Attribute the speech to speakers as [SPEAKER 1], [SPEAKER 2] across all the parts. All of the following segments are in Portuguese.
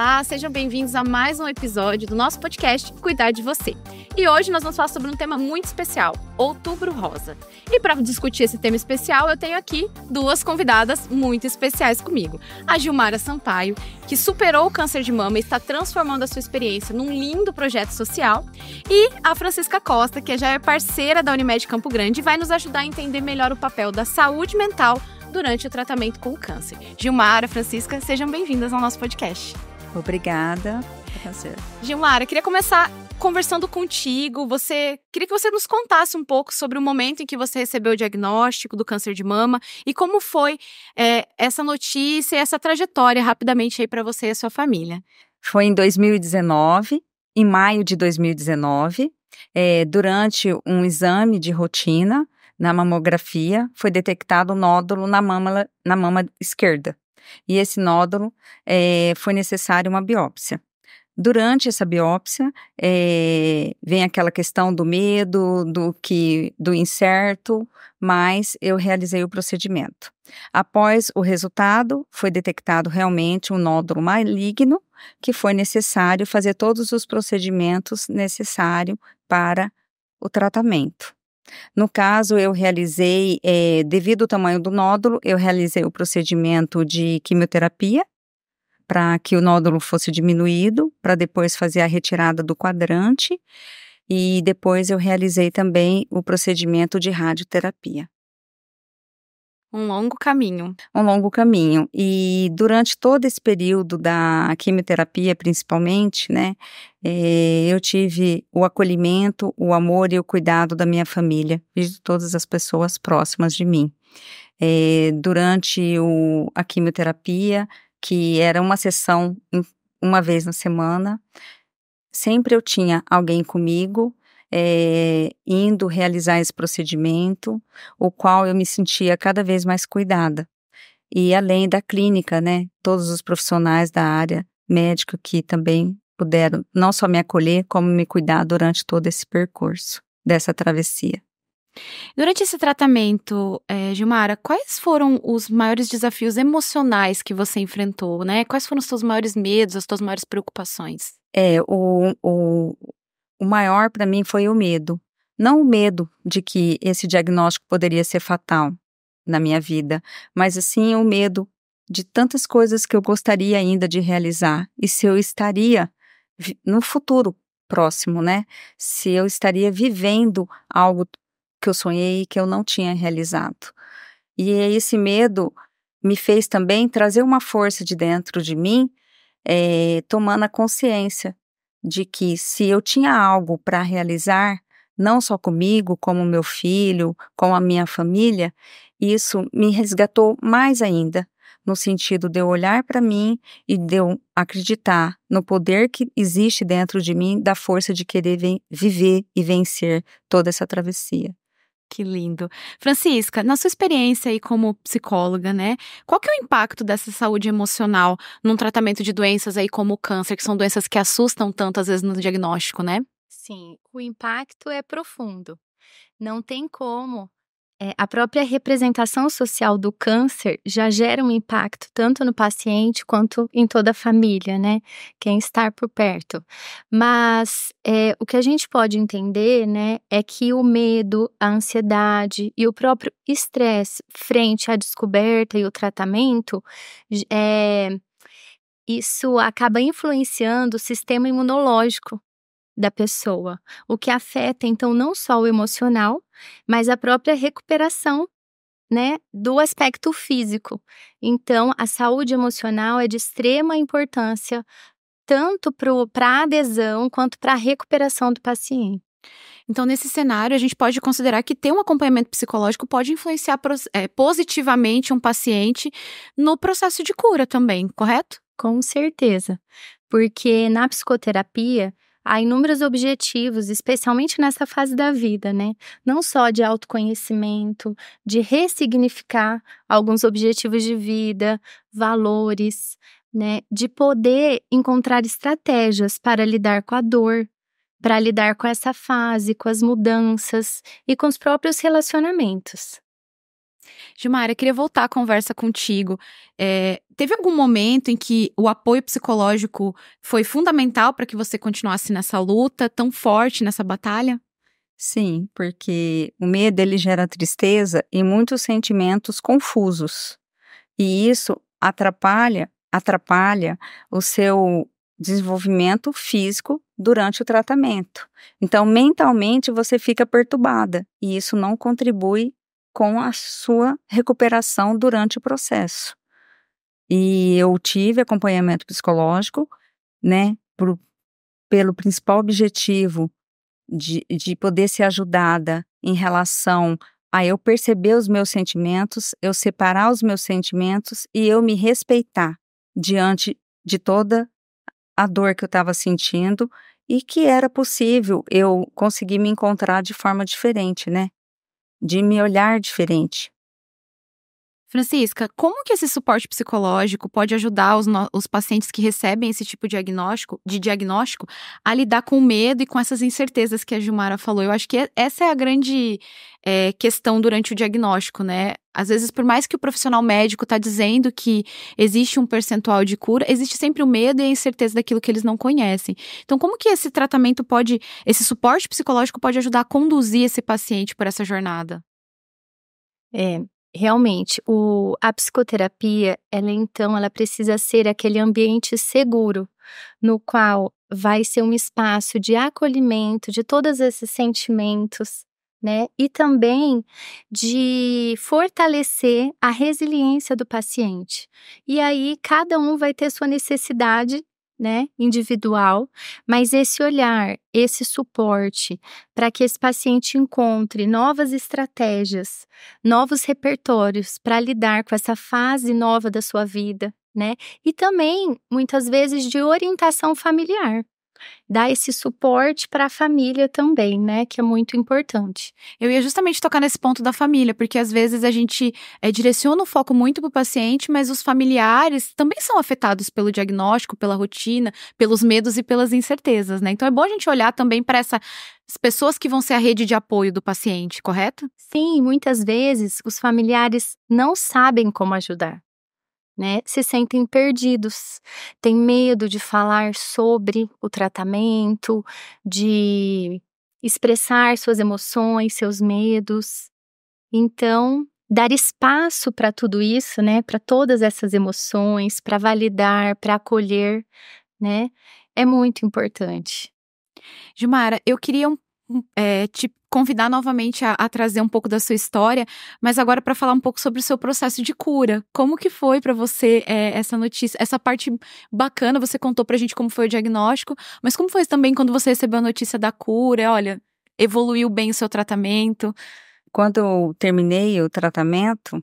[SPEAKER 1] Olá, sejam bem-vindos a mais um episódio do nosso podcast Cuidar de Você. E hoje nós vamos falar sobre um tema muito especial, Outubro Rosa. E para discutir esse tema especial, eu tenho aqui duas convidadas muito especiais comigo. A Gilmara Sampaio, que superou o câncer de mama e está transformando a sua experiência num lindo projeto social, e a Francisca Costa, que já é parceira da Unimed Campo Grande e vai nos ajudar a entender melhor o papel da saúde mental durante o tratamento com o câncer. Gilmara, Francisca, sejam bem-vindas ao nosso podcast.
[SPEAKER 2] Obrigada. É um
[SPEAKER 1] Gilmar, eu queria começar conversando contigo. Você queria que você nos contasse um pouco sobre o momento em que você recebeu o diagnóstico do câncer de mama e como foi é, essa notícia, essa trajetória rapidamente aí para você e a sua família.
[SPEAKER 2] Foi em 2019, em maio de 2019, é, durante um exame de rotina na mamografia, foi detectado um nódulo na mama, na mama esquerda. E esse nódulo é, foi necessário uma biópsia. Durante essa biópsia, é, vem aquela questão do medo, do que do incerto, mas eu realizei o procedimento. Após o resultado, foi detectado realmente um nódulo maligno que foi necessário fazer todos os procedimentos necessários para o tratamento. No caso, eu realizei, é, devido ao tamanho do nódulo, eu realizei o procedimento de quimioterapia para que o nódulo fosse diminuído, para depois fazer a retirada do quadrante. E depois eu realizei também o procedimento de radioterapia.
[SPEAKER 1] Um longo caminho.
[SPEAKER 2] Um longo caminho. E durante todo esse período da quimioterapia, principalmente, né, eh, eu tive o acolhimento, o amor e o cuidado da minha família e de todas as pessoas próximas de mim. Eh, durante o, a quimioterapia, que era uma sessão uma vez na semana, sempre eu tinha alguém comigo é, indo realizar esse procedimento, o qual eu me sentia cada vez mais cuidada. E além da clínica, né, todos os profissionais da área médica que também puderam não só me acolher, como me cuidar durante todo esse percurso dessa travessia.
[SPEAKER 1] Durante esse tratamento, é, Gilmara, quais foram os maiores desafios emocionais que você enfrentou, né? Quais foram os seus maiores medos, as suas maiores preocupações?
[SPEAKER 2] É, o, o, o maior para mim foi o medo. Não o medo de que esse diagnóstico poderia ser fatal na minha vida, mas assim o medo de tantas coisas que eu gostaria ainda de realizar e se eu estaria no futuro próximo, né? Se eu estaria vivendo algo que eu sonhei e que eu não tinha realizado. E esse medo me fez também trazer uma força de dentro de mim, é, tomando a consciência de que se eu tinha algo para realizar, não só comigo, como meu filho, com a minha família, isso me resgatou mais ainda, no sentido de eu olhar para mim e de eu acreditar no poder que existe dentro de mim, da força de querer viver e vencer toda essa travessia.
[SPEAKER 1] Que lindo. Francisca, na sua experiência aí como psicóloga, né? Qual que é o impacto dessa saúde emocional num tratamento de doenças aí como o câncer, que são doenças que assustam tanto às vezes no diagnóstico, né?
[SPEAKER 3] Sim, o impacto é profundo. Não tem como
[SPEAKER 1] é, a própria representação social
[SPEAKER 3] do câncer já gera um impacto tanto no paciente quanto em toda a família, né? Quem está por perto. Mas é, o que a gente pode entender, né, é que o medo, a ansiedade e o próprio estresse frente à descoberta e o tratamento é, isso acaba influenciando o sistema imunológico da pessoa, o que afeta então não só o emocional, mas a própria recuperação, né, do aspecto físico. Então, a saúde emocional é de extrema importância
[SPEAKER 1] tanto para a adesão quanto para a recuperação do paciente. Então, nesse cenário, a gente pode considerar que ter um acompanhamento psicológico pode influenciar é, positivamente um paciente no processo de cura também, correto? Com certeza.
[SPEAKER 3] Porque na psicoterapia, há inúmeros objetivos, especialmente nessa fase da vida, né? Não só de autoconhecimento, de ressignificar alguns objetivos de vida, valores, né? De poder encontrar estratégias para lidar com a dor, para lidar com essa fase, com as
[SPEAKER 1] mudanças e com os próprios relacionamentos. Gilmar, eu queria voltar à conversa contigo. É, teve algum momento em que o apoio psicológico foi fundamental para que você continuasse nessa luta tão forte, nessa batalha?
[SPEAKER 2] Sim, porque o medo ele gera tristeza e muitos sentimentos confusos. E isso atrapalha, atrapalha o seu desenvolvimento físico durante o tratamento. Então, mentalmente você fica perturbada e isso não contribui com a sua recuperação durante o processo. E eu tive acompanhamento psicológico, né, pro, pelo principal objetivo de, de poder ser ajudada em relação a eu perceber os meus sentimentos, eu separar os meus sentimentos e eu me respeitar diante de toda a dor que eu estava sentindo e que era possível eu conseguir me encontrar de forma diferente, né? de me olhar diferente,
[SPEAKER 1] Francisca, como que esse suporte psicológico pode ajudar os, os, pacientes que recebem esse tipo de diagnóstico, de diagnóstico a lidar com o medo e com essas incertezas que a Gilmara falou? Eu acho que essa é a grande é, questão durante o diagnóstico, né? Às vezes, por mais que o profissional médico está dizendo que existe um percentual de cura, existe sempre o medo e a incerteza daquilo que eles não conhecem. Então, como que esse tratamento pode, esse suporte psicológico pode ajudar a conduzir esse paciente por essa jornada? É, realmente,
[SPEAKER 3] o, a psicoterapia, ela então, ela precisa ser aquele ambiente seguro no qual vai ser um espaço de acolhimento de todos esses sentimentos, né? E também de fortalecer a resiliência do paciente. E aí cada um vai ter sua necessidade né, individual, mas esse olhar, esse suporte para que esse paciente encontre novas estratégias, novos repertórios para lidar com essa fase nova da sua vida, né? E também, muitas vezes, de orientação familiar dar esse suporte para a família também, né? Que é muito
[SPEAKER 1] importante. Eu ia justamente tocar nesse ponto da família, porque às vezes a gente é, direciona o foco muito para o paciente, mas os familiares também são afetados pelo diagnóstico, pela rotina, pelos medos e pelas incertezas, né? Então é bom a gente olhar também para essas pessoas que vão ser a rede de apoio do paciente, correto? Sim, muitas vezes os familiares não
[SPEAKER 3] sabem como ajudar né, se sentem perdidos, têm medo de falar sobre o tratamento, de expressar suas emoções, seus medos. Então, dar espaço para tudo isso, né, para todas essas emoções, para validar, para acolher,
[SPEAKER 1] né, é muito importante. Jumara, eu queria um é, te convidar novamente a, a, trazer um pouco da sua história, mas agora para falar um pouco sobre o seu processo de cura. Como que foi para você é, essa notícia, essa parte bacana? Você contou para a gente como foi o diagnóstico, mas como foi também quando você recebeu a notícia da cura? Olha, evoluiu
[SPEAKER 2] bem o seu tratamento? Quando eu terminei o tratamento,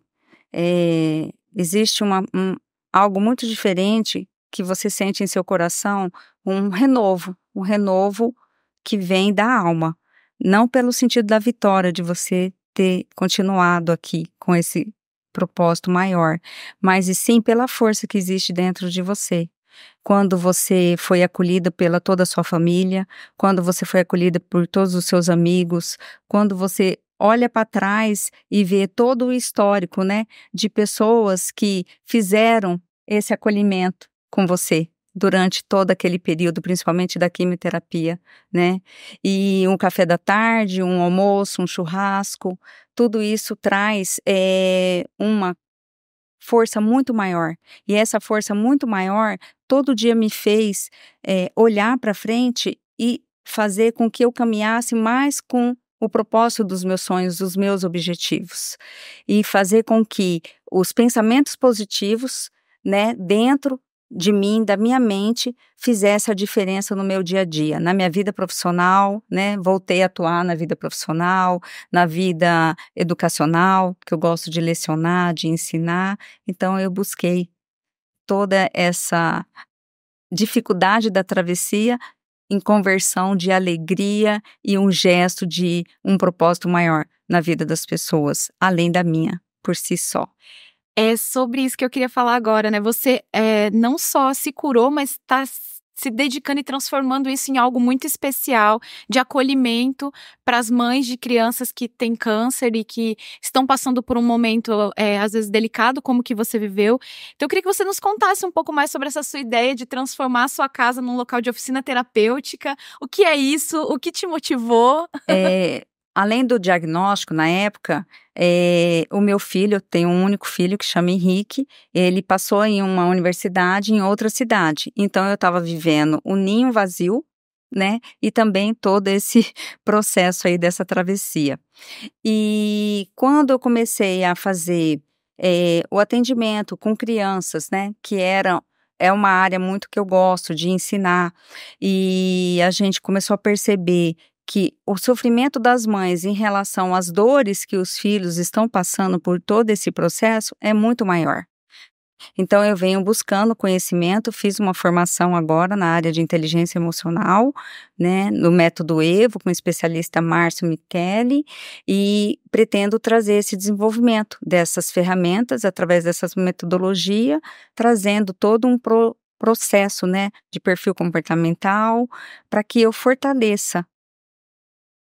[SPEAKER 2] é, existe uma, um, algo muito diferente que você sente em seu coração, um renovo, um renovo que vem da alma, não pelo sentido da vitória de você ter continuado aqui com esse propósito maior, mas e sim pela força que existe dentro de você. Quando você foi acolhida pela toda a sua família, quando você foi acolhida por todos os seus amigos, quando você olha para trás e vê todo o histórico, né, de pessoas que fizeram esse acolhimento com você, durante todo aquele período, principalmente da quimioterapia, né? E um café da tarde, um almoço, um churrasco, tudo isso traz é, uma força muito maior. E essa força muito maior todo dia me fez é, olhar para frente e fazer com que eu caminhasse mais com o propósito dos meus sonhos, dos meus objetivos. E fazer com que os pensamentos positivos, né, dentro de mim, da minha mente, fizesse a diferença no meu dia a dia, na minha vida profissional, né? Voltei a atuar na vida profissional, na vida educacional, que eu gosto de lecionar, de ensinar. Então eu busquei toda essa dificuldade da travessia em conversão de alegria e um gesto de um propósito maior na vida das pessoas, além da minha por si só.
[SPEAKER 1] É sobre isso que eu queria falar agora, né? Você é, não só se curou, mas está se dedicando e transformando isso em algo muito especial de acolhimento para as mães de crianças que têm câncer e que estão passando por um momento é, às vezes delicado como que você viveu. Então eu queria que você nos contasse um pouco mais sobre essa sua ideia de transformar a sua casa num local de oficina terapêutica. O que é isso? O que te motivou?
[SPEAKER 2] É, além do diagnóstico, na época, é, o meu filho, eu tenho um único filho que chama Henrique, ele passou em uma universidade em outra cidade. Então, eu estava vivendo o um ninho vazio, né? E também todo esse processo aí dessa travessia. E quando eu comecei a fazer é, o atendimento com crianças, né? Que era é uma área muito que eu gosto de ensinar e a gente começou a perceber que o sofrimento das mães em relação às dores que os filhos estão passando por todo esse processo é muito maior. Então, eu venho buscando conhecimento, fiz uma formação agora na área de inteligência emocional, né, no método EVO, com o especialista Márcio Michele, e pretendo trazer esse desenvolvimento dessas ferramentas, através dessa metodologia, trazendo todo um pro processo, né, de perfil comportamental, para que eu fortaleça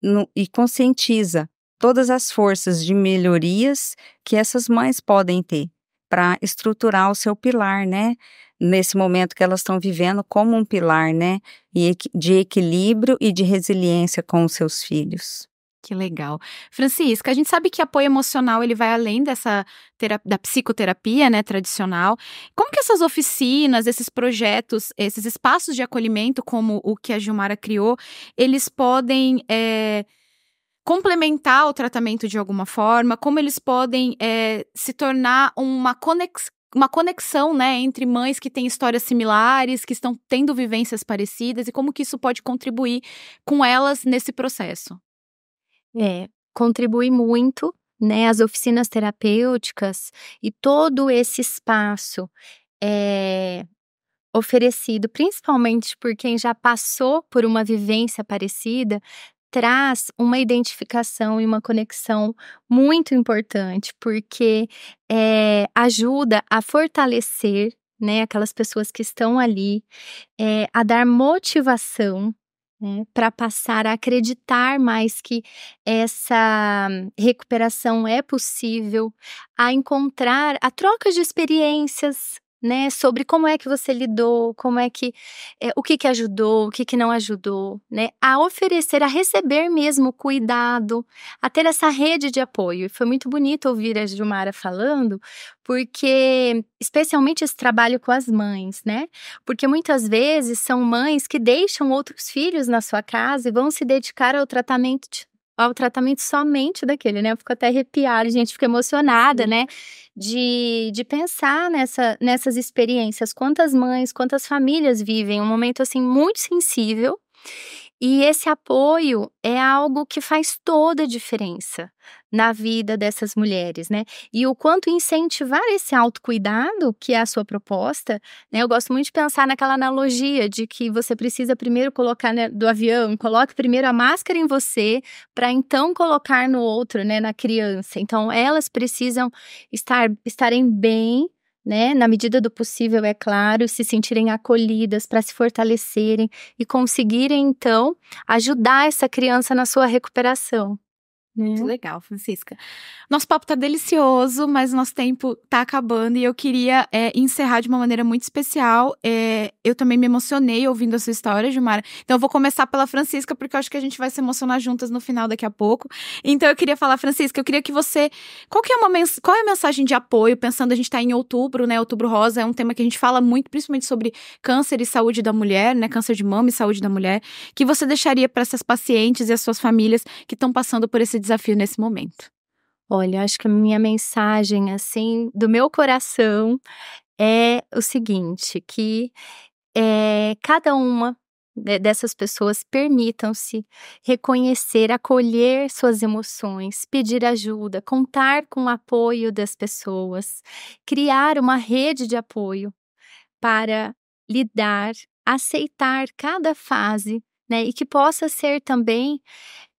[SPEAKER 2] no, e conscientiza todas as forças de melhorias que essas mães podem ter para estruturar o seu pilar, né? Nesse momento que elas estão vivendo como um pilar, né? De equilíbrio e de resiliência com os seus filhos.
[SPEAKER 1] Que legal. Francisca, a gente sabe que apoio emocional ele vai além dessa da psicoterapia, né, tradicional. Como que essas oficinas, esses projetos, esses espaços de acolhimento, como o que a Gilmara criou, eles podem é, complementar o tratamento de alguma forma? Como eles podem é, se tornar uma conexão uma conexão, né, entre mães que têm histórias similares, que estão tendo vivências parecidas e como que isso pode contribuir com elas nesse processo.
[SPEAKER 3] É, contribui muito, né? As oficinas terapêuticas e todo esse espaço é oferecido, principalmente por quem já passou por uma vivência parecida, traz uma identificação e uma conexão muito importante, porque é, ajuda a fortalecer né, aquelas pessoas que estão ali, é, a dar motivação né, para passar a acreditar mais que essa recuperação é possível, a encontrar a troca de experiências né, sobre como é que você lidou, como é que é, o que que ajudou, o que que não ajudou, né, a oferecer, a receber mesmo cuidado, a ter essa rede de apoio. E foi muito bonito ouvir a Gilmara falando, porque especialmente esse trabalho com as mães, né? Porque muitas vezes são mães que deixam outros filhos na sua casa e vão se dedicar ao tratamento ao tratamento somente daquele, né? Eu fico até arrepiada, gente, fico emocionada, né? De, de pensar nessa, nessas experiências. Quantas mães, quantas famílias vivem um momento assim muito sensível e esse apoio é algo que faz toda a diferença na vida dessas mulheres, né? E o quanto incentivar esse autocuidado, que é a sua proposta, né? Eu gosto muito de pensar naquela analogia de que você precisa primeiro colocar né, do avião, coloque primeiro a máscara em você, para então colocar no outro, né, na criança. Então, elas precisam estar estarem bem né? Na medida do possível, é claro, se sentirem acolhidas para se fortalecerem e conseguirem então ajudar essa criança na sua recuperação.
[SPEAKER 1] Muito né? legal, Francisca. Nosso papo tá delicioso, mas nosso tempo tá acabando e eu queria é, encerrar de uma maneira muito especial. É, eu também me emocionei ouvindo a sua história, Gilmar. Então eu vou começar pela Francisca, porque eu acho que a gente vai se emocionar juntas no final daqui a pouco. Então eu queria falar, Francisca, eu queria que você. Qual que é uma mens... qual é a mensagem de apoio? Pensando, a gente tá em outubro, né? Outubro rosa é um tema que a gente fala muito, principalmente sobre câncer e saúde da mulher, né? Câncer de mama e saúde da mulher. Que você deixaria para essas pacientes e as suas famílias que estão passando por esse desafio nesse momento?
[SPEAKER 3] Olha, acho que a minha mensagem, assim, do meu coração é o seguinte: que é, cada uma dessas pessoas permitam-se reconhecer, acolher suas emoções, pedir ajuda, contar com o apoio das pessoas, criar uma rede de apoio para lidar, aceitar cada fase, né? E que possa ser também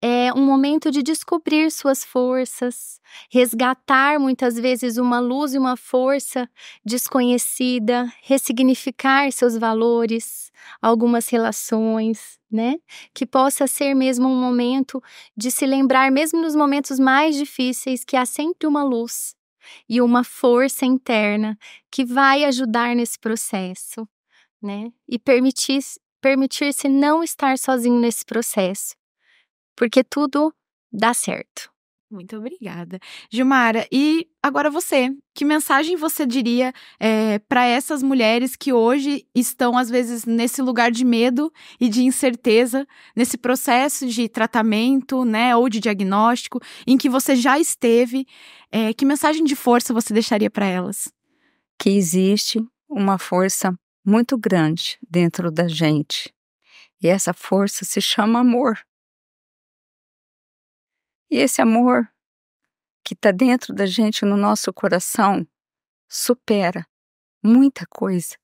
[SPEAKER 3] é um momento de descobrir suas forças, resgatar muitas vezes uma luz e uma força desconhecida, ressignificar seus valores, algumas relações, né? Que possa ser mesmo um momento de se lembrar, mesmo nos momentos mais difíceis, que há sempre uma luz e uma força interna que vai ajudar nesse processo, né? E permitir permitir-se não estar sozinho nesse processo porque tudo
[SPEAKER 1] dá certo. Muito obrigada. Gilmara, e agora você, que mensagem você diria é, eh, para essas mulheres que hoje estão, às vezes, nesse lugar de medo e de incerteza, nesse processo de tratamento, né, ou de diagnóstico, em que você já esteve, é, que mensagem de força você deixaria para elas?
[SPEAKER 2] Que existe uma força muito grande dentro da gente. E essa força se chama amor. E esse amor que está dentro da gente, no nosso coração, supera muita coisa.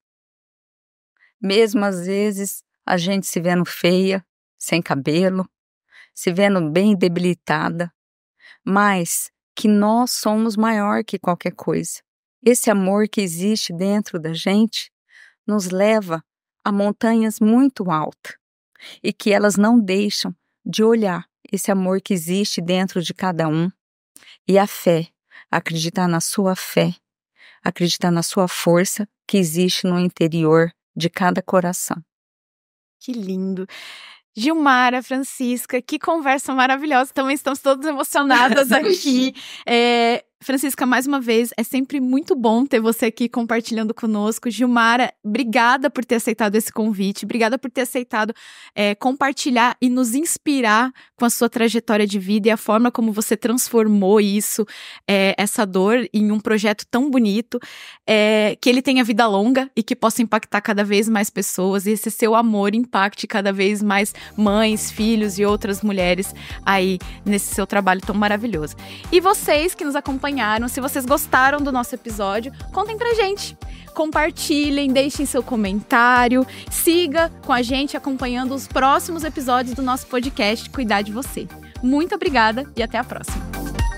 [SPEAKER 2] Mesmo às vezes a gente se vendo feia, sem cabelo, se vendo bem debilitada, mas que nós somos maior que qualquer coisa. Esse amor que existe dentro da gente nos leva a montanhas muito altas e que elas não deixam de olhar esse amor que existe dentro de cada um e a fé, acreditar na sua fé, acreditar na sua força que existe no interior de cada coração.
[SPEAKER 1] Que lindo. Gilmara, Francisca, que conversa maravilhosa. Também estamos todos emocionadas aqui. É, Francisca, mais uma vez, é sempre muito bom ter você aqui compartilhando conosco. Gilmara, obrigada por ter aceitado esse convite, obrigada por ter aceitado é, compartilhar e nos inspirar com a sua trajetória de vida e a forma como você transformou isso, é, essa dor, em um projeto tão bonito. É, que ele tenha vida longa e que possa impactar cada vez mais pessoas e esse seu amor impacte cada vez mais mães, filhos e outras mulheres aí nesse seu trabalho tão maravilhoso. E vocês que nos acompanham, acompanharam, se vocês gostaram do nosso episódio, contem pra gente. Compartilhem, deixem seu comentário, siga com a gente acompanhando os próximos episódios do nosso podcast Cuidar de Você. Muito obrigada e até a próxima.